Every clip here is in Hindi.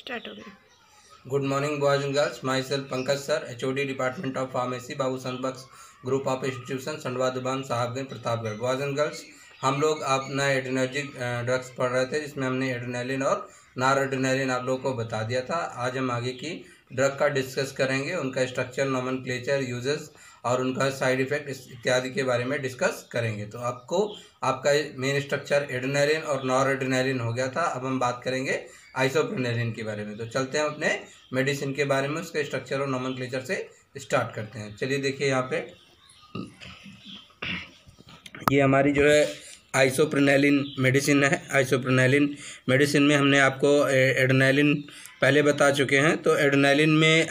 स्टार्ट हो गया good morning boys and girls myself Pankaj sir H department of pharmacy Babu Bux group of institution Sandwa Duban Sahabganj Pratapgarh boys and girls हम लोग अपना एडनर्जिक ड्रग्स पढ़ रहे थे जिसमें हमने एड्रेनलिन और नार एड्रेनलिन आप लोगों को बता दिया था आज हम आगे की ड्रग का डिस्कस करेंगे उनका स्ट्रक्चर नॉमन क्लेचर यूजेस और उनका साइड इफेक्ट इत्यादि के बारे में डिस्कस करेंगे तो आपको आपका मेन स्ट्रक्चर एडनेरिन और नॉर एडनेरिन हो गया था अब हम बात करेंगे आइसोप्रेनेरिन के बारे में तो चलते हैं अपने मेडिसिन के बारे में उसके स्ट्रक्चर और नॉमन से स्टार्ट करते हैं चलिए देखिए यहाँ पे ये हमारी जो है आइसोप्रेनेलिन मेडिसिन है आइसोप्रेनेलिन मेडिसिन में हमने आपको एडनेलिन पहले बता चुके हैं तो एडोनालिन में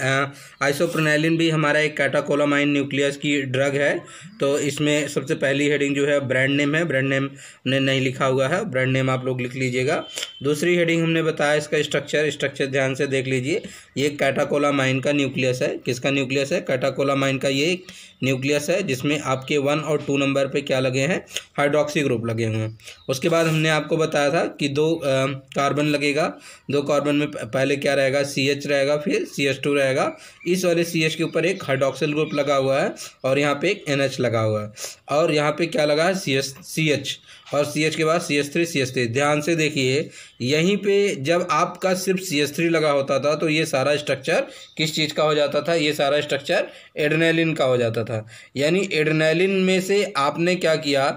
आइसोप्रोनालिन भी हमारा एक कैटाकोलामाइन न्यूक्लियस की ड्रग है तो इसमें सबसे पहली हेडिंग जो है ब्रांड नेम है ब्रांड नेम ने नहीं लिखा हुआ है ब्रांड नेम आप लोग लिख लीजिएगा दूसरी हेडिंग हमने बताया इसका स्ट्रक्चर स्ट्रक्चर ध्यान से देख लीजिए ये कैटाकोलामाइन का न्यूक्लियस है किसका न्यूक्लियस है कैटाकोलामाइन का ये एक न्यूक्लियस है जिसमें आपके वन और टू नंबर पर क्या लगे हैं हाइड्रोक्सी ग्रुप लगे हुए हैं उसके बाद हमने आपको बताया था कि दो कार्बन लगेगा दो कार्बन में पहले क्या रहेगा सी एच रहेगा फिर सी एच टू रहेगा इस वाले सी एच के ऊपर एक हाइड्रोक्सिल ग्रुप लगा हुआ है और यहाँ पे एक एन एच लगा हुआ है और यहाँ पे क्या लगा है सी एच सी एच और सी एच के बाद C S three C S three ध्यान से देखिए यहीं पे जब आपका सिर्फ सी एस थ्री लगा होता था तो ये सारा स्ट्रक्चर किस चीज़ का हो जाता था ये सारा स्ट्रक्चर एडनेलिन का हो जाता था यानी एडनेलिन में से आपने क्या किया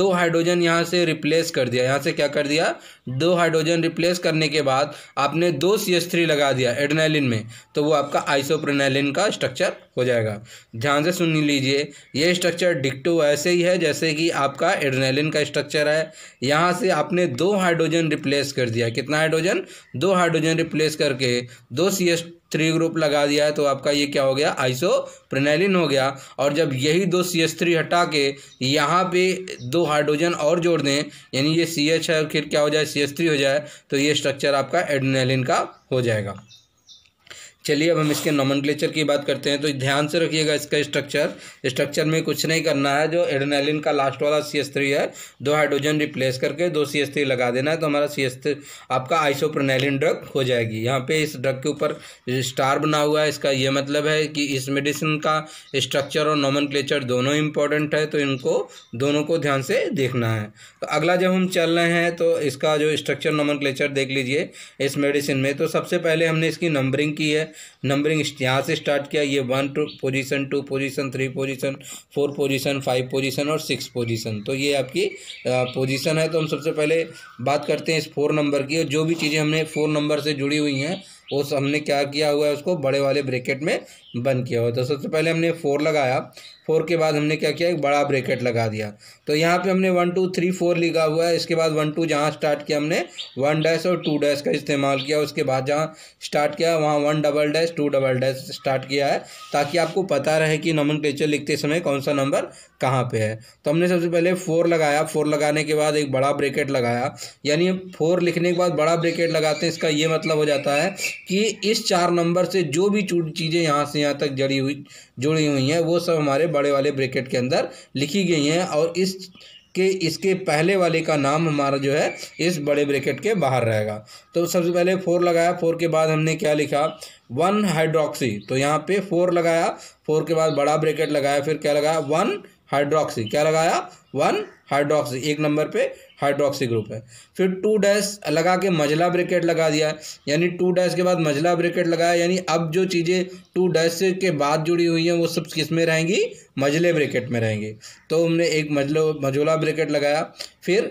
दो हाइड्रोजन यहाँ से रिप्लेस कर दिया यहाँ से क्या कर दिया दो हाइड्रोजन रिप्लेस करने के बाद आपने दो सी एस थ्री लगा दिया एडनेलिन में तो वो आपका आइसोप्रेनेलिन का स्ट्रक्चर हो जाएगा ध्यान से सुन लीजिए ये स्ट्रक्चर डिक्टो ऐसे ही है जैसे कि आपका एडनेलिन का स्ट्रक्चर स्ट्रक्चर है यहाँ से आपने दो हाइड्रोजन रिप्लेस कर दिया कितना हाइड्रोजन दो हाइड्रोजन रिप्लेस करके दो सी एस थ्री ग्रुप लगा दिया है तो आपका ये क्या हो गया आइसो प्रेनालिन हो गया और जब यही दो सी एस थ्री हटा के यहाँ पे दो हाइड्रोजन और जोड़ दें यानी ये सी एच है फिर क्या हो जाए सी एस थ्री हो जाए तो ये स्ट्रक्चर आपका एडोनलिन का हो जाएगा चलिए अब हम इसके नॉमन की बात करते हैं तो ध्यान से रखिएगा इसका स्ट्रक्चर स्ट्रक्चर में कुछ नहीं करना है जो एडनेलिन का लास्ट वाला सी एस थ्री है दो हाइड्रोजन रिप्लेस करके दो सी एस थ्री लगा देना है तो हमारा सी एस थ्री आपका आइसोप्रोनेलिन ड्रग हो जाएगी यहाँ पे इस ड्रग के ऊपर स्टार बना हुआ है इसका ये मतलब है कि इस मेडिसिन का स्ट्रक्चर और नॉमन दोनों इंपॉर्टेंट है तो इनको दोनों को ध्यान से देखना है तो अगला जब हम चल रहे हैं तो इसका जो स्ट्रक्चर नॉमन देख लीजिए इस मेडिसिन में तो सबसे पहले हमने इसकी नंबरिंग की है नंबरिंग यहाँ से स्टार्ट किया ये one two position two position three position four position five position और सिक्स पोजीशन तो ये आपकी पोजीशन है तो हम सबसे पहले बात करते हैं इस फोर नंबर की और जो भी चीज़ें हमने फोर नंबर से जुड़ी हुई हैं वो हमने क्या किया हुआ है उसको बड़े वाले ब्रेकेट में बंद किया हुआ तो सबसे पहले हमने फोर लगाया फोर के बाद हमने क्या किया एक बड़ा ब्रेकेट लगा दिया तो यहाँ पे हमने वन टू थ्री फोर लिखा हुआ है इसके बाद वन टू जहाँ स्टार्ट किया हमने वन डैश और टू डैश का इस्तेमाल किया उसके बाद जहाँ स्टार्ट किया वहाँ one double dash two double dash start किया है ताकि आपको पता रहे कि नमन लिखते समय कौन सा नंबर कहाँ पर है तो हमने सबसे पहले फोर लगाया फोर लगाने के बाद एक बड़ा ब्रेकेट लगाया यानी फोर लिखने के बाद बड़ा ब्रेकेट लगाते हैं इसका ये मतलब हो जाता है कि इस चार नंबर से जो भी चीज़ें यहाँ से यहाँ तक जड़ी हुई जुड़ी हुई हैं वो सब हमारे बड़े वाले ब्रेकेट के अंदर लिखी गई हैं और इस के इसके पहले वाले का नाम हमारा जो है इस बड़े ब्रैकेट के बाहर रहेगा तो सबसे पहले फोर लगाया फोर के बाद हमने क्या लिखा वन हाइड्रोक्सी तो यहाँ पे फोर लगाया फोर के बाद बड़ा ब्रैकेट लगाया फिर क्या लगाया वन हाइड्रोक्सी क्या लगाया वन हाइड्रोक्सी एक नंबर पे हाइड्रोक्सी ग्रुप है फिर टू डैश लगा के मझला ब्रेकेट लगा दिया यानी टू डैश के बाद मझला ब्रेकेट लगाया यानी अब जो चीज़ें टू डैश के बाद जुड़ी हुई हैं वो सब किस में रहेंगी मझले ब्रेकेट में रहेंगी तो हमने एक मजलो मझोला ब्रेकेट लगाया फिर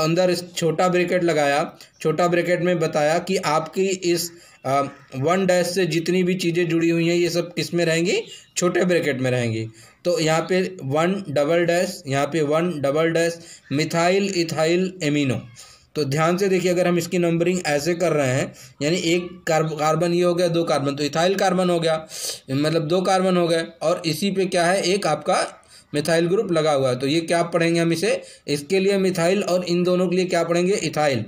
अंदर छोटा ब्रेकेट लगाया छोटा ब्रेकेट में बताया कि आपकी इस वन डैश से जितनी भी चीज़ें जुड़ी हुई हैं ये सब किस में रहेंगी छोटे ब्रेकेट में रहेंगी तो यहाँ पे वन डबल डैश यहाँ पे one double dash methyl ethyl amino तो ध्यान से देखिए अगर हम इसकी नंबरिंग ऐसे कर रहे हैं यानी एक कार्बन ये हो गया दो कार्बन तो इथाइल कार्बन हो गया मतलब दो कार्बन हो गए और इसी पे क्या है एक आपका मिथाइल ग्रुप लगा हुआ है तो ये क्या पढ़ेंगे हम इसे इसके लिए मिथाइल और इन दोनों के लिए क्या पढ़ेंगे इथाइल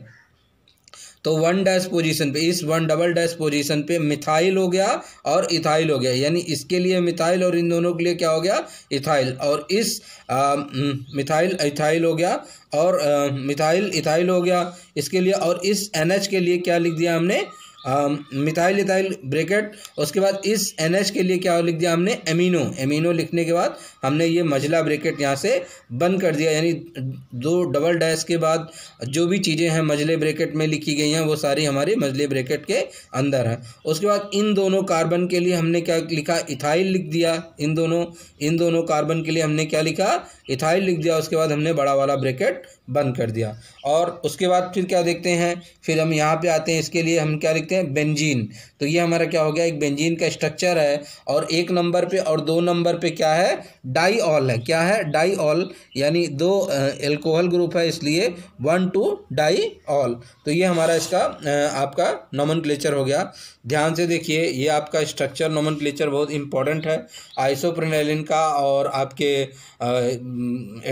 तो वन डैश पोजीशन पे इस वन डबल डैश पोजीशन पे मिथाइल हो गया और इथाइल हो गया यानी इसके लिए मिथाइल और इन दोनों के लिए क्या हो गया इथाइल और इस आ, मिथाइल हम्म, इथाइल हो गया और आ, मिथाइल इथाइल हो गया इसके लिए और इस एन के लिए क्या लिख दिया हमने मिथाइल इथाइल ब्रेकेट उसके बाद इस एन एच के लिए क्या लिख दिया हमने एमिनो एमिनो लिखने के बाद हमने ये मझला ब्रेकेट यहाँ से बंद कर दिया यानी दो डबल डैश के बाद जो भी चीज़ें हैं मझले ब्रेकेट में लिखी गई हैं वो सारी हमारे मझले ब्रेकेट के अंदर हैं उसके बाद इन दोनों कार्बन के लिए हमने क्या लिखा इथाइल लिख दिया इन दोनों इन दोनों कार्बन के लिए हमने क्या लिखा इथाइल लिख दिया उसके बाद हमने बड़ा वाला ब्रेकेट बंद कर दिया और उसके बाद फिर क्या देखते हैं फिर हम यहाँ पर आते हैं इसके लिए हम क्या लिखते देखते हैं बेंजीन तो ये हमारा क्या हो गया एक बेंजीन का स्ट्रक्चर है और एक नंबर पे और दो नंबर पे क्या है डाई ऑल है क्या है डाई ऑल यानी दो एल्कोहल ग्रुप है इसलिए वन टू डाई ऑल तो ये हमारा इसका आपका नॉमन हो गया ध्यान से देखिए ये आपका स्ट्रक्चर नॉमन बहुत इंपॉर्टेंट है आइसोप्रेनालिन का और आपके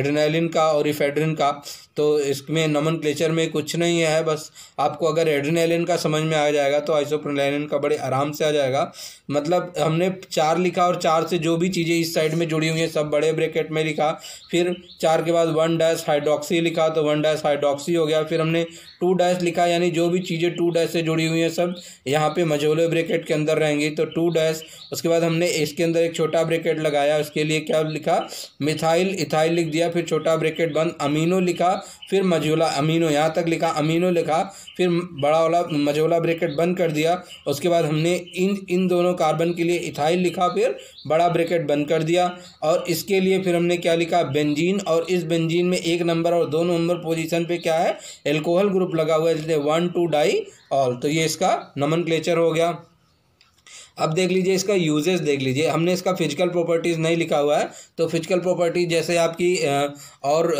एडनालिन का और इफेड्रिन का तो इसमें नमन क्लेचर में कुछ नहीं है बस आपको अगर एड्रीनेलिन का समझ में आ जाएगा तो आइसोप्रोलाइन का बड़े आराम से आ जाएगा मतलब हमने चार लिखा और चार से जो भी चीज़ें इस साइड में जुड़ी हुई हैं सब बड़े ब्रैकेट में लिखा फिर चार के बाद वन डैश हाइड्रोक्सी लिखा तो वन डैश हाइड्रोक्सी हो गया फिर हमने टू डैश लिखा यानी जो भी चीज़ें टू डैश से जुड़ी हुई हैं सब यहाँ पे मझोले ब्रैकेट के अंदर रहेंगी तो टू डैश उसके बाद हमने इसके अंदर एक छोटा ब्रेकेट लगाया उसके लिए क्या लिखा मिथाइल इथाइल लिख दिया फिर छोटा ब्रेकेट बंद अमीनो लिखा फिर मजोला अमीनो यहाँ तक लिखा अमीनो लिखा फिर बड़ा वाला मझोला ब्रैकेट बंद कर दिया उसके बाद हमने इन इन दोनों कार्बन के लिए इथाइल लिखा फिर बड़ा ब्रैकेट बंद कर दिया और इसके लिए फिर हमने क्या लिखा बेंजीन और इस बेंजीन में एक नंबर और दो नंबर पोजिशन पर क्या है एल्कोहल ग्रुप लगा हुआ है जैसे वन टू डाई ऑल तो ये इसका नमन हो गया अब देख लीजिए इसका यूजेस देख लीजिए हमने इसका फिजिकल प्रॉपर्टीज़ नहीं लिखा हुआ है तो फिजिकल प्रॉपर्टी जैसे आपकी और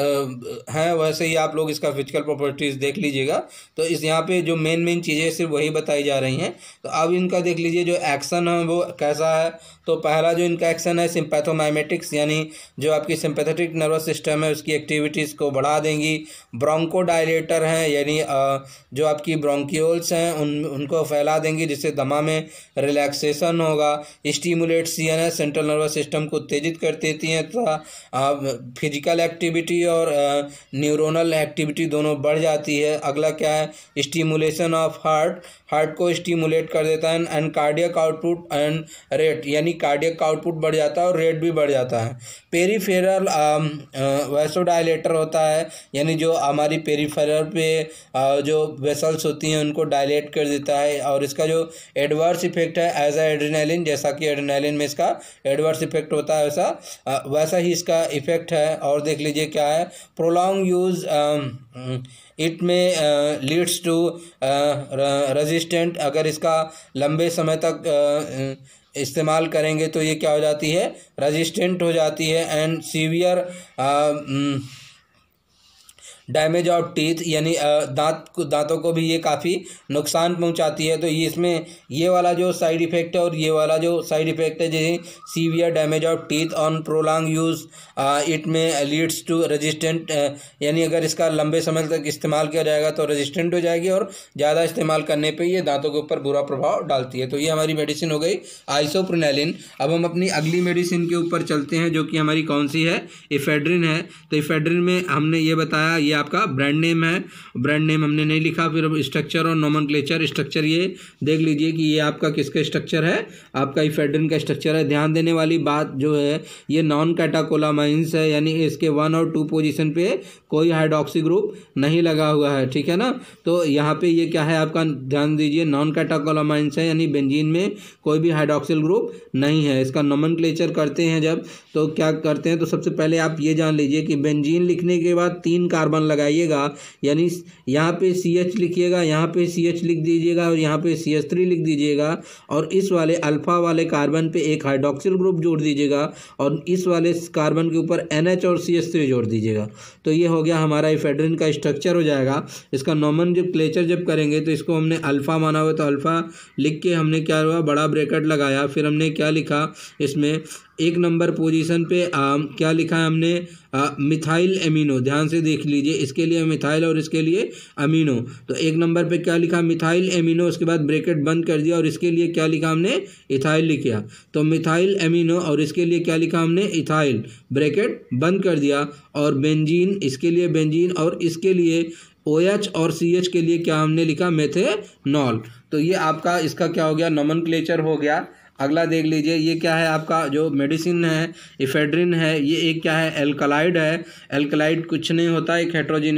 हैं वैसे ही आप लोग इसका फिजिकल प्रॉपर्टीज़ देख लीजिएगा तो इस यहाँ पे जो मेन मेन चीज़ें सिर्फ वही बताई जा रही हैं तो अब इनका देख लीजिए जो एक्शन है वो कैसा है तो पहला जो इनका एक्शन है सिंपैथोमाइमेटिक्स यानी जो आपकी सिंपैथेटिक नर्वस सिस्टम है उसकी एक्टिविटीज़ को बढ़ा देंगी ब्रोंकोडायलेटर हैं यानी जो आपकी ब्रोंकियोल्स हैं उन उनको फैला देंगी जिससे दमा में रिलैक्स रिलैक्सेशन होगा stimulate C N S central nervous system को उत्तेजित कर देती हैं तथा फिजिकल एक्टिविटी और न्यूरोनल एक्टिविटी दोनों बढ़ जाती है अगला क्या है स्टीमुलेशन ऑफ हार्ट हार्ट को स्टीमुलेट कर देता है and cardiac output and rate यानी कार्डियक आउटपुट बढ़ जाता है और रेट भी बढ़ जाता है पेरीफेरल वैसोडाइलेटर होता है यानी जो हमारी पेरीफेरल पे आ, जो वेसल्स होती हैं उनको डायलेट कर देता है और इसका जो एडवर्स इफेक्ट है एज ए एड्रीनलिन जैसा कि एड्रीनलिन में इसका एडवर्स इफेक्ट होता है वैसा वैसा ही इसका इफेक्ट है और देख लीजिए क्या है प्रोलॉन्ग यूज इट में लीड्स टू रेजिस्टेंट अगर इसका लंबे समय तक uh, इस्तेमाल करेंगे तो ये क्या हो जाती है रेजिस्टेंट हो जाती है and severe damage of teeth यानी दांत दांतों को भी ये काफ़ी नुकसान पहुंचाती है तो ये इसमें ये वाला जो साइड इफ़ेक्ट है और ये वाला जो साइड इफ़ेक्ट है जैसे severe damage of teeth on prolong use it में लीड्स टू रेजिस्टेंट यानी अगर इसका लंबे समय तक इस्तेमाल किया जाएगा तो रजिस्टेंट हो जाएगी और ज़्यादा इस्तेमाल करने पर यह दांतों के ऊपर बुरा प्रभाव डालती है तो ये हमारी मेडिसिन हो गई आइसोप्रोनैलिन अब हम अपनी अगली मेडिसिन के ऊपर चलते हैं जो कि हमारी कौन सी है इफेड्रिन है तो इफेड्रिन में हमने ये बताया ये आपका ब्रांड नेम है ब्रांड नेम हमने नहीं लिखा फिर अब स्ट्रक्चर और नॉमन स्ट्रक्चर ये देख लीजिए कि ये आपका किसका स्ट्रक्चर है आपका इफेड्रिन का स्ट्रक्चर है ध्यान देने वाली बात जो है ये नॉन कैटाकोला माइंस है यानी इसके वन और टू पोजिशन पर कोई हाइड्रॉक्सी ग्रुप नहीं लगा हुआ है ठीक है ना तो यहाँ पर ये क्या है आपका ध्यान दीजिए नॉन कैटाकोला माइंस है यानी बेंजीन में कोई भी हाइड्रॉक्सिल ग्रुप नहीं है इसका नॉमन करते हैं जब तो क्या करते हैं तो सबसे पहले आप ये जान लीजिए कि बेंजीन लिखने के बाद तीन कार्बन कॉमन लगाइएगा यानी यहाँ पे सी एच लिखिएगा यहाँ पे सी एच लिख दीजिएगा और यहाँ पे सी एच थ्री लिख दीजिएगा और इस वाले अल्फ़ा वाले कार्बन पे एक हाइड्रोक्सिल ग्रुप जोड़ दीजिएगा और इस वाले कार्बन के ऊपर एन एच और सी एच थ्री जोड़ दीजिएगा तो ये हो गया हमारा इफेड्रिन का स्ट्रक्चर हो जाएगा इसका नॉमन जब क्लेचर जब करेंगे तो इसको हमने अल्फ़ा माना हुआ तो अल्फ़ा लिख के हमने क्या हुआ बड़ा ब्रेकेट लगाया फिर हमने क्या लिखा इसमें एक नंबर पोजीशन पे आ, क्या लिखा है हमने आ, मिथाइल एमिनो ध्यान से देख लीजिए इसके लिए मिथाइल और इसके लिए अमीनो तो एक नंबर पे क्या लिखा मिथाइल एमिनो उसके बाद ब्रैकेट बंद कर दिया और इसके लिए क्या लिखा हमने इथाइल लिखा तो मिथाइल एमिनो और इसके लिए क्या लिखा हमने इथाइल ब्रैकेट बंद कर दिया और बेंजीन इसके लिए बेंजीन और इसके लिए ओ OH और सी एच के लिए क्या हमने लिखा मेथे तो ये आपका इसका क्या हो गया नमन हो गया अगला देख लीजिए ये क्या है आपका जो मेडिसिन है इफेड्रिन है ये एक क्या है एल्कलाइड है एल्कलाइड कुछ नहीं होता एक heterogen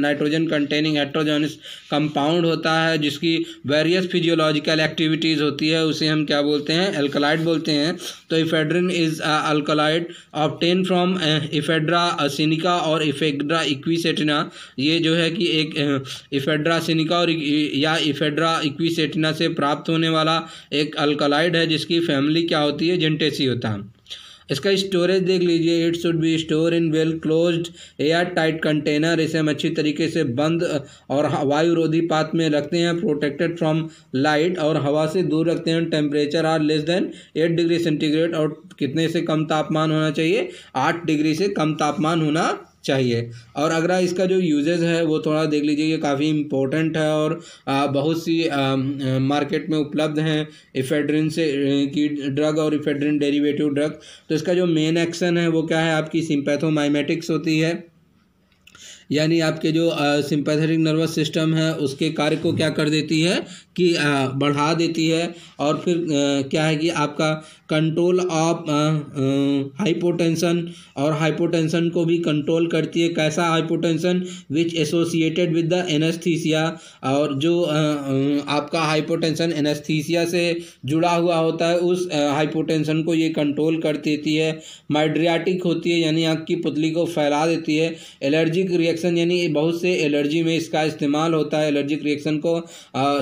nitrogen containing heterogenous compound होता है जिसकी वेरियस फिजियोलॉजिकल एक्टिविटीज़ होती है उसे हम क्या बोलते हैं एल्कलाइड बोलते हैं तो ephedrine is alkaloid obtained from ephedra sinica और इफेड्रा इक्वीसेटिना ये जो है कि एक इफेड्रा सिनिका और या इफेड्रा इक्वीसेटिना से प्राप्त होने वाला एक अल्कलाइड है जिस इसकी फैमिली क्या होती है जेंटेसी होता है इसका स्टोरेज देख लीजिए it should be store in well closed airtight container इसे हम अच्छी तरीके से बंद और वायुरोधी रोधी पात में रखते हैं प्रोटेक्टेड फ्रॉम लाइट और हवा से दूर रखते हैं temperature are less than eight degree centigrade और कितने से कम तापमान होना चाहिए आठ डिग्री से कम तापमान होना चाहिए और अगर इसका जो यूजेज है वो थोड़ा देख लीजिए ये काफ़ी इम्पोर्टेंट है और बहुत सी मार्केट में उपलब्ध हैं इफेड्रिन से की ड्रग और इफेड्रिन डेरिवेटिव ड्रग तो इसका जो मेन एक्शन है वो क्या है आपकी सिंपैथोमाइमेटिक्स होती है यानी आपके जो सिंपैथेटिक नर्वस सिस्टम है उसके कार्य को क्या कर देती है कि आ, बढ़ा देती है और फिर आ, क्या है कि आपका कंट्रोल ऑफ हाइपोटेंशन और हाइपोटेंशन को भी कंट्रोल करती है कैसा hypotension which associated with the anaesthesia और जो आ, आपका हाइपोटेंशन एनेस्थीसिया से जुड़ा हुआ होता है उस हाइपोटेंशन को ये कंट्रोल कर देती है माइड्रियाटिक होती है यानी आपकी पुतली को फैला देती है एलर्जिक रिएक्शन यानी बहुत से एलर्जी में इसका इस्तेमाल होता है एलर्जिक रिएक्शन को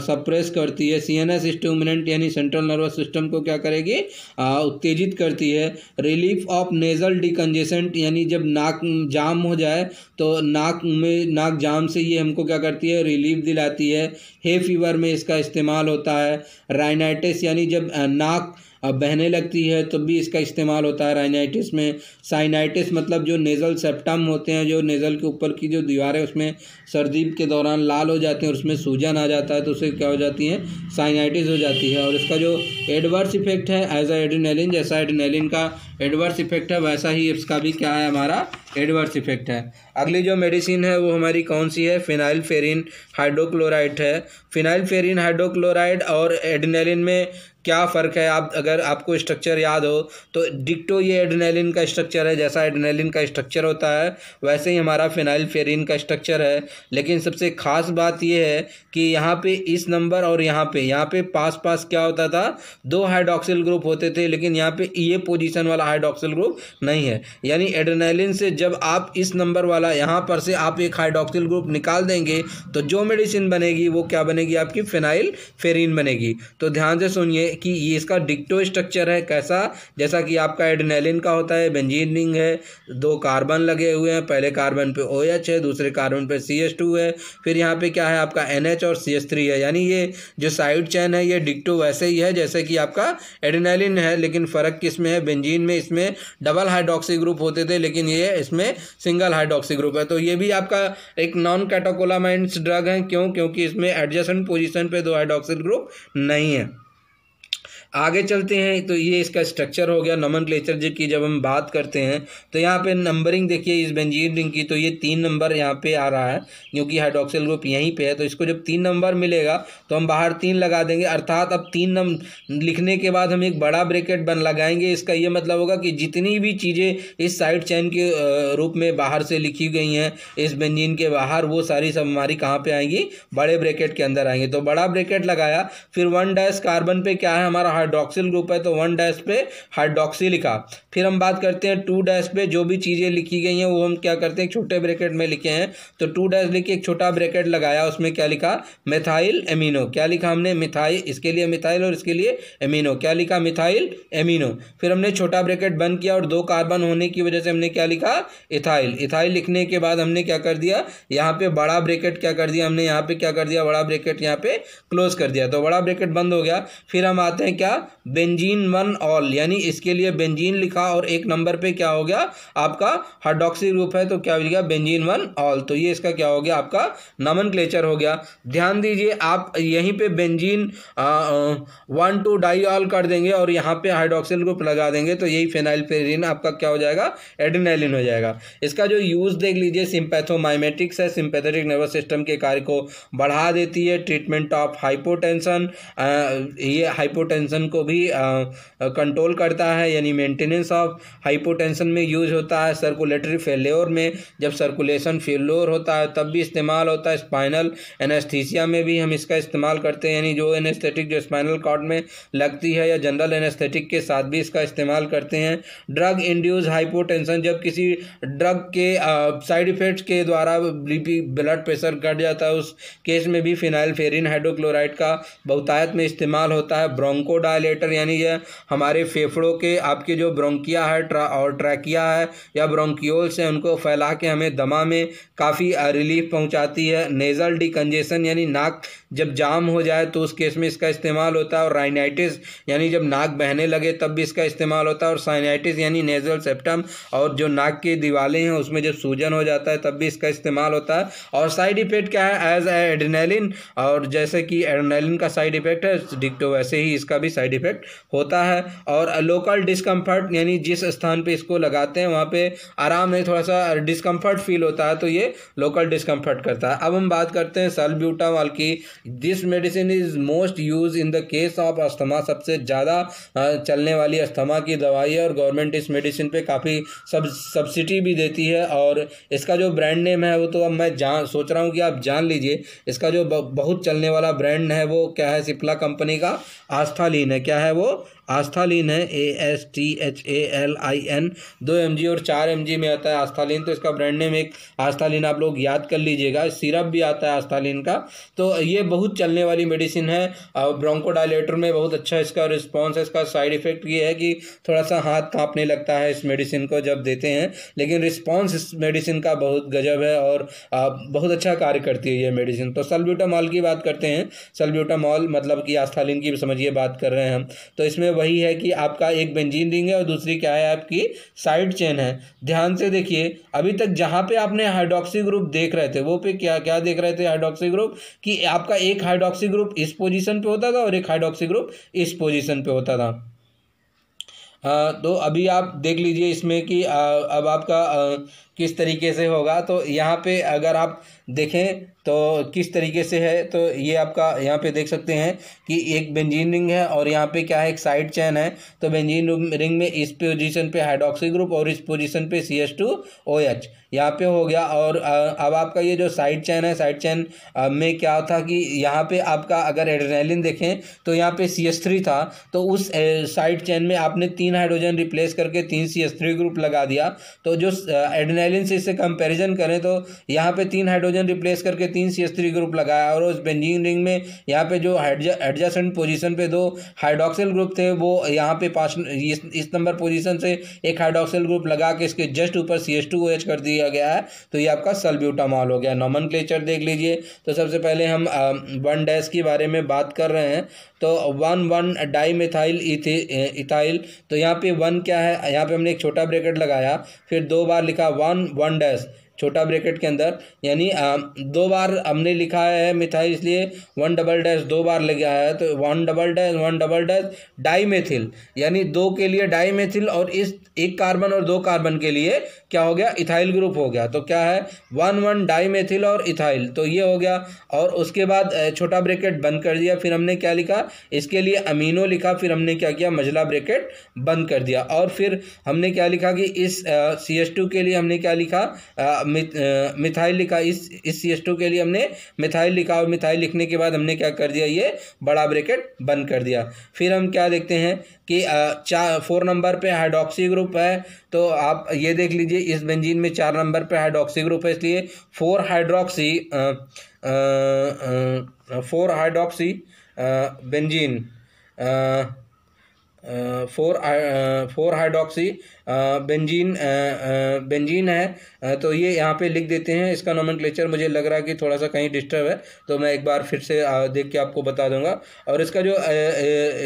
सप्रेस करती है सी एन एस स्टूमिनेंट यानी सेंट्रल नर्वस सिस्टम को क्या करेगी आ, उत्तेजित करती है रिलीफ ऑफ नेज़ल डिकन्जेसेंट यानी जब नाक जाम हो जाए तो नाक में नाक जाम से ये हमको क्या करती है रिलीफ दिलाती है हे फीवर में इसका इस्तेमाल होता है राइनाइटिस यानी जब नाक अब बहने लगती है तब भी इसका इस्तेमाल होता है राइनाइटिस में साइनाइटिस मतलब जो नेज़ल सेप्टम होते हैं जो नेज़ल के ऊपर की जो दीवार है उसमें सर्दी के दौरान लाल हो जाती हैं और उसमें सूजन आ जाता है तो उसे क्या हो जाती है साइनाइटिस हो जाती है और इसका जो एडवर्स इफेक्ट है एज एडिनेलिन जैसा एडिनेलिन का एडवर्स इफेक्ट है वैसा ही इसका भी क्या है हमारा एडवर्स इफेक्ट है अगली जो मेडिसिन है वो हमारी कौन सी है फिनाइल फेरिन हाइड्रोक्लोराइड है फिनाइल फेरिन हाइड्रोक्लोराइड और एडनेलिन में क्या फ़र्क है आप अगर आपको स्ट्रक्चर याद हो तो डिक्टो ये एडनेलिन का स्ट्रक्चर है जैसा एडनेलिन का स्ट्रक्चर होता है वैसे ही हमारा फिनाइल फेरिन का स्ट्रक्चर है लेकिन सबसे ख़ास बात यह है कि यहाँ पे इस नंबर और यहाँ पे यहाँ पे पास पास क्या होता था दो हाइड्रोक्सिल ग्रुप होते थे लेकिन यहाँ पे ये पोजीशन वाला हाइड्रोक्सिल ग्रुप नहीं है यानी एड्रेनालिन से जब आप इस नंबर वाला यहाँ पर से आप एक हाइड्रोक्सिल ग्रुप निकाल देंगे तो जो मेडिसिन बनेगी वो क्या बनेगी आपकी फिनाइल फेरिन बनेगी तो ध्यान से सुनिए कि ये इसका डिक्टो स्ट्रक्चर है कैसा जैसा कि आपका एडनेलिन का होता है बेंजीनिंग है दो कार्बन लगे हुए हैं पहले कार्बन पर ओ OH है दूसरे कार्बन पर सी एस टू है फिर यहाँ पर क्या है आपका एन एच और सी एस थ्री है यानी ये जो साइड चैन है ये डिक्टो वैसे ही है जैसे कि आपका एडनेलिन है लेकिन फ़र्क किस में है बेंजीन में में इसमें डबल हाइड्रोक्सी ग्रुप होते थे लेकिन ये इसमें सिंगल हाइड्रोक्सी ग्रुप है तो ये भी आपका एक नॉन कैटोकोलामाइंस ड्रग है क्यों क्योंकि इसमें एडजस्टेंट पोजिशन पर दो हाइड्रोक्सिल ग्रुप नहीं है आगे चलते हैं तो ये इसका स्ट्रक्चर हो गया नमन की जब हम बात करते हैं तो यहाँ पे नंबरिंग देखिए इस बेंजीन रिंग की तो ये तीन नंबर यहाँ पे आ रहा है क्योंकि हाइड्रोक्सिल ग्रुप यहीं पे है तो इसको जब तीन नंबर मिलेगा तो हम बाहर तीन लगा देंगे अर्थात अब तीन नम लिखने के बाद हम एक बड़ा ब्रेकेट बन लगाएंगे इसका ये मतलब होगा कि जितनी भी चीज़ें इस साइड चैन के रूप में बाहर से लिखी गई हैं इस बेंजीन के बाहर वो सारी सब हमारी कहाँ पर आएंगी बड़े ब्रेकेट के अंदर आएंगे तो बड़ा ब्रेकेट लगाया फिर वन डैश कार्बन पे क्या है हमारा हाइड्रोक्सिल ग्रुप है तो वन डैश पे हाइड्रोक्सी लिखा फिर हम बात करते हैं टू डैश पे जो भी चीज़ें लिखी गई हैं वो हम क्या करते हैं छोटे ब्रैकेट में लिखे हैं तो टू डैश लिख एक छोटा ब्रैकेट लगाया उसमें क्या लिखा मिथाइल एमिनो क्या लिखा हमने मिथाइल इसके लिए मिथाइल और इसके लिए एमिनो क्या लिखा मिथाइल एमिनो फिर हमने छोटा ब्रैकेट बंद किया और दो कार्बन होने की वजह से हमने क्या लिखा इथाइल इथाइल लिखने के बाद हमने क्या कर दिया यहाँ पे बड़ा ब्रैकेट क्या कर दिया हमने यहाँ पे क्या कर दिया बड़ा ब्रैकेट यहाँ पे क्लोज कर दिया तो बड़ा ब्रैकेट बंद हो गया फिर हम आते हैं क्या गया बेंजीन वन ऑल यानी इसके लिए बेंजीन लिखा और एक नंबर पे क्या हो गया आपका हाइड्रोक्सी ग्रुप है तो क्या हो गया बेंजीन वन ऑल तो ये इसका क्या हो गया आपका नमन क्लेचर हो गया ध्यान दीजिए आप यहीं पे benzene one two diol कर देंगे और यहाँ पे हाइड्रोक्सिल ग्रुप लगा देंगे तो यही फेनाइल फेरिन आपका क्या हो जाएगा एडिनाइलिन हो जाएगा इसका जो यूज़ देख लीजिए सिंपैथोमाइमेटिक्स है सिंपैथेटिक नर्वस सिस्टम के कार्य को बढ़ा देती है ट्रीटमेंट ऑफ हाइपोटेंशन ये हाइपोटेंशन टेंशन को भी कंट्रोल करता है यानी मेंटेनेंस ऑफ हाइपोटेंशन में यूज होता है सर्कुलेटरी फेल्योर में जब सर्कुलेशन फेल्योर होता है तब भी इस्तेमाल होता है स्पाइनल एनेस्थीसिया में भी हम इसका इस्तेमाल करते हैं यानी जो एनेस्थेटिक जो स्पाइनल कार्ड में लगती है या जनरल एनेस्थेटिक के साथ भी इसका इस्तेमाल करते हैं ड्रग इंड्यूज हाइपोटेंशन जब किसी ड्रग के साइड इफेक्ट्स के द्वारा बीपी ब्लड प्रेशर घट जाता है उस केस में भी फिनाइल फेरिन हाइड्रोक्लोराइड का बहुतायत में इस्तेमाल होता है ब्रोंकोडा डायलेटर यानी यह हमारे फेफड़ों के आपके जो ब्रोंकिया है ट्रा और ट्रैकिया है या ब्रोंकियोल्स हैं उनको फैला के हमें दमा में काफ़ी रिलीफ पहुंचाती है नेज़ल डिकन्जेशन यानी नाक जब जाम हो जाए तो उस केस में इसका इस्तेमाल होता है और राइनाइटिस यानी जब नाक बहने लगे तब भी इसका इस्तेमाल होता है और साइनाइटिस यानी नेज़ल सेप्टम और जो नाक की दीवारें हैं उसमें जब सूजन हो जाता है तब भी इसका इस्तेमाल होता है और साइड इफेक्ट क्या है एज एडनेलिन और जैसे कि एडनेलिन का साइड इफेक्ट है डिक्टो वैसे ही इसका भी साइड इफ़ेक्ट होता है और लोकल डिस्कम्फर्ट यानी जिस स्थान पे इसको लगाते हैं वहाँ पे आराम नहीं थोड़ा सा डिस्कम्फर्ट फील होता है तो ये लोकल डिस्कम्फर्ट करता है अब हम बात करते हैं सलब्यूटामॉल की this medicine is most use in the case of asthma सबसे ज़्यादा चलने वाली अस्थमा की दवाई है और गवर्नमेंट इस मेडिसिन पे काफ़ी सब सब्सिडी भी देती है और इसका जो ब्रांड नेम है वो तो अब मैं जान सोच रहा हूँ कि आप जान लीजिए इसका जो बहुत चलने वाला ब्रांड है वो क्या है सिप्ला कंपनी का आस्था ली अधीन है क्या है वो आस्थालीन है A S T H A L I N दो एम और चार एम में आता है आस्थालीन तो इसका ब्रांड नेम एक आस्थालीन आप लोग याद कर लीजिएगा सिरप भी आता है आस्थालीन का तो ये बहुत चलने वाली मेडिसिन है ब्रोंकोडाइलेटर में बहुत अच्छा इसका रिस्पॉन्स है इसका साइड इफेक्ट ये है कि थोड़ा सा हाथ कांपने लगता है इस मेडिसिन को जब देते हैं लेकिन रिस्पॉन्स इस मेडिसिन का बहुत गजब है और बहुत अच्छा कार्य करती है ये मेडिसिन तो सल्ब्यूटामॉल की बात करते हैं सल्ब्यूटामॉल मतलब कि आस्थालीन की समझिए बात कर रहे हैं हम तो इसमें वही है कि आपका एक बेंजीन रिंग है और दूसरी क्या है आपकी साइड चेन है ध्यान से देखिए अभी तक जहाँ पे आपने हाइड्रोक्सी ग्रुप देख रहे थे वो पे क्या क्या देख रहे थे हाइड्रोक्सी ग्रुप कि आपका एक हाइड्रोक्सी ग्रुप इस पोजिशन पर होता था और एक हाइड्रोक्सी ग्रुप इस पोजिशन पर होता था आ, तो अभी आप देख लीजिए इसमें कि आ, अब आपका आ, किस तरीके से होगा तो यहाँ पे अगर आप देखें तो किस तरीके से है तो ये आपका यहाँ पे देख सकते हैं कि एक बेंजीन रिंग है और यहाँ पे क्या है एक साइड चैन है तो बेंजीन रिंग में इस पोजीशन पे हाइड्रोक्सी ग्रुप और इस पोजीशन पे C S two O H यहाँ पे हो गया और अब आपका ये जो साइड चैन है साइड चैन में क्या था कि यहाँ पे आपका अगर एड्रेनलिन देखें तो यहाँ पे सी एस थ्री था तो उस साइड चैन में आपने तीन हाइड्रोजन रिप्लेस करके तीन सी एस थ्री ग्रुप लगा दिया तो जो एडनेल बेंजिन से इससे कंपैरिजन करें तो यहाँ पे तीन हाइड्रोजन रिप्लेस करके तीन सी एस थ्री ग्रुप लगाया और उस बेंजीन रिंग में यहाँ पे जो एडजसेंट पोजीशन पे दो हाइड्रोक्सिल ग्रुप थे वो यहाँ पे पास इस, नंबर पोजिशन से एक हाइड्रोक्सिल ग्रुप लगा के इसके जस्ट ऊपर सी एस टू एच कर दिया गया है तो ये आपका सलब्यूटामॉल हो गया नॉमन देख लीजिए तो सबसे पहले हम वन डैश के बारे में बात कर रहे हैं तो one one dimethyl ethyl तो यहाँ पे वन क्या है यहाँ पे हमने एक छोटा ब्रैकेट लगाया फिर दो बार लिखा वन One wonders छोटा ब्रैकेट के अंदर यानी दो बार हमने लिखा है मिथाइल इसलिए वन डबल डैश दो बार गया है तो one double dash one double dash dimethyl यानी दो के लिए डाईमेथिल और इस एक कार्बन और दो कार्बन के लिए क्या हो गया इथाइल ग्रुप हो गया तो क्या है वन वन डाईमेथिल और इथाइल तो ये हो गया और उसके बाद छोटा ब्रेकेट बंद कर दिया फिर हमने क्या लिखा इसके लिए अमीनो लिखा फिर हमने क्या किया मझला ब्रेकेट बंद कर दिया और फिर हमने क्या लिखा कि इस सी एस टू के लिए हमने क्या लिखा आ, मिथाइल लिखा इस इस सी एस टू के लिए हमने मिथाइल लिखा और मिथाइल लिखने के बाद हमने क्या कर दिया ये बड़ा ब्रैकेट बंद कर दिया फिर हम क्या देखते हैं कि चार फोर नंबर पे हाइड्रोक्सी ग्रुप है तो आप ये देख लीजिए इस बेंजीन में चार नंबर पे हाइड्रोक्सी ग्रुप है इसलिए four hydroxy four hydroxy benzene four four hydroxy benzene benzene है तो ये यहाँ पे लिख देते हैं इसका नॉमन मुझे लग रहा है कि थोड़ा सा कहीं डिस्टर्ब है तो मैं एक बार फिर से देख के आपको बता दूंगा और इसका जो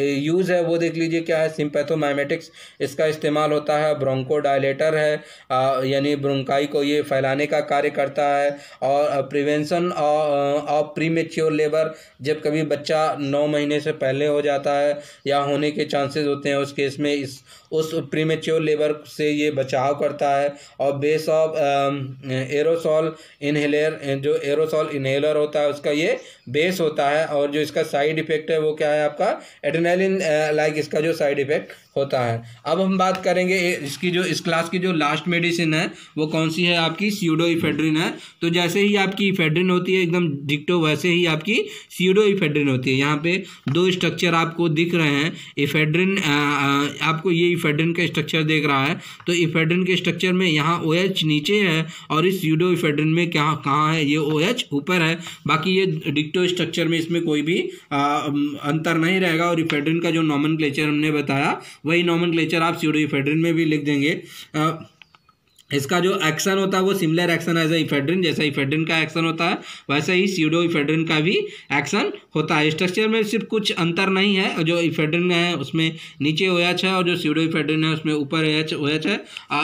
यूज़ है वो देख लीजिए क्या है सिम्पैथोमाइमेटिक्स इसका इस्तेमाल होता है ब्रोंकोडायलेटर है यानी ब्रोंकाई को ये फैलाने का कार्य करता है और प्रिवेंसन ऑफ प्रीमेच्योर लेबर जब कभी बच्चा नौ महीने से पहले हो जाता है या होने के चांसेस होते हैं उस केस में इस उस प्रीमेच्योर लेबर नेटवर्क से ये बचाव करता है और बेस ऑफ एरोसोल इनहेलर जो एरोसॉल इनहेलर होता है उसका ये बेस होता है और जो इसका साइड इफेक्ट है वो क्या है आपका एडनेलिन लाइक uh, इसका जो साइड इफेक्ट होता है अब हम बात करेंगे इसकी जो इस क्लास की जो लास्ट मेडिसिन है वो कौन सी है आपकी सीडो इफेड्रिन है तो जैसे ही आपकी इफेड्रिन होती है एकदम डिक्टो वैसे ही आपकी सीडो इफेड्रिन होती है यहाँ पे दो स्ट्रक्चर आपको दिख रहे हैं इफेड्रिन आपको ये इफेड्रिन का स्ट्रक्चर देख रहा है तो इफेड्रिन के स्ट्रक्चर में यहाँ ओ OH नीचे है और इस सीडो इफेड्रिन में क्या कहाँ है ये ओ OH ऊपर है बाकी ये डिक्टो स्ट्रक्चर में इसमें कोई भी आ, अंतर नहीं रहेगा और इफेड्रिन का जो नॉमन हमने बताया वही नॉमन आप सी फेडरिन में भी लिख देंगे इसका जो एक्शन होता है वो सिमिलर एक्शन एज इफेड्रिन जैसा इफेड्रिन का एक्शन होता है वैसे ही सीडो इफेड्रिन का भी एक्शन होता है स्ट्रक्चर में सिर्फ कुछ अंतर नहीं है जो इफेड्रिन है उसमें नीचे ओ एच है और जो सीडो इफेड्रिन है उसमें ऊपर ओ एच ओ एच है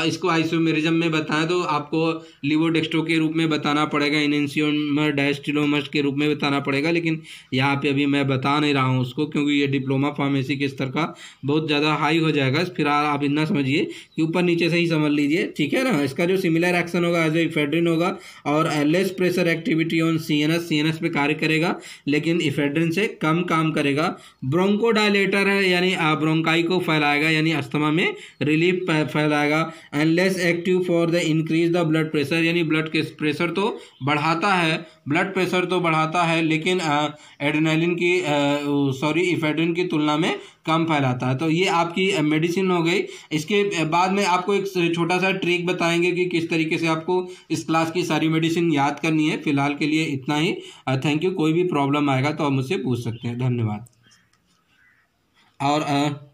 इसको आइसोमेरिज्म में बताएं तो आपको लिवोडेक्स्ट्रो के रूप में बताना पड़ेगा इनसियोमर डायस्टिलोमर के रूप में बताना पड़ेगा लेकिन यहाँ पर अभी मैं बता नहीं रहा हूँ उसको क्योंकि ये डिप्लोमा फार्मेसी के स्तर का बहुत ज़्यादा हाई हो जाएगा फिर आप इतना समझिए कि ऊपर नीचे से ही समझ लीजिए ठीक है ना हाँ, इसका जो सिमिलर एक्शन होगा एज इफेड्रिन होगा और less pressure activity on CNS CNS पे कार्य करेगा लेकिन इफेड्रिन से कम काम करेगा ब्रोंकोडाइलेटर है यानी ब्रोंकाई को फैलाएगा यानी अस्थमा में रिलीफ फैलाएगा and less active for the increase the blood pressure यानी ब्लड के प्रेशर तो बढ़ाता है ब्लड प्रेशर तो बढ़ाता है लेकिन एडनालिन की सॉरी इफेड्रिन की तुलना में कम फैलाता है तो ये आपकी मेडिसिन हो गई इसके बाद में आपको एक छोटा सा ट्रिक बताएंगे कि किस तरीके से आपको इस क्लास की सारी मेडिसिन याद करनी है फिलहाल के लिए इतना ही थैंक यू कोई भी प्रॉब्लम आएगा तो आप मुझसे पूछ सकते हैं धन्यवाद और आ,